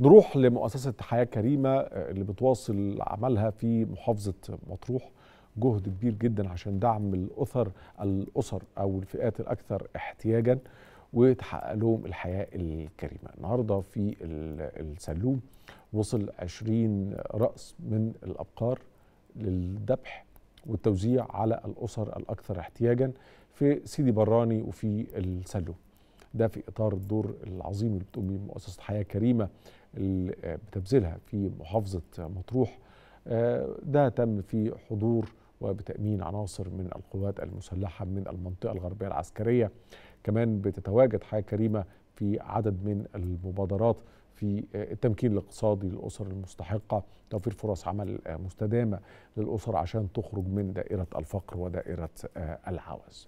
نروح لمؤسسة حياة كريمة آه، اللي بتواصل عملها في محافظة مطروح جهد كبير جدا عشان دعم الأسر الأسر أو الفئات الأكثر احتياجا وتحقق لهم الحياة الكريمة النهاردة في السلوم وصل 20 رأس من الأبقار للذبح والتوزيع على الأسر الأكثر احتياجا في سيدي براني وفي السلوم ده في اطار الدور العظيم اللي بتقوم بيه مؤسسه حياه كريمه اللي آه، بتبذلها في محافظه مطروح آه، ده تم في حضور وبتامين عناصر من القوات المسلحه من المنطقه الغربيه العسكريه كمان بتتواجد حياه كريمه في عدد من المبادرات في آه، التمكين الاقتصادي للاسر المستحقه توفير فرص عمل مستدامه للاسر عشان تخرج من دائره الفقر ودائره العوز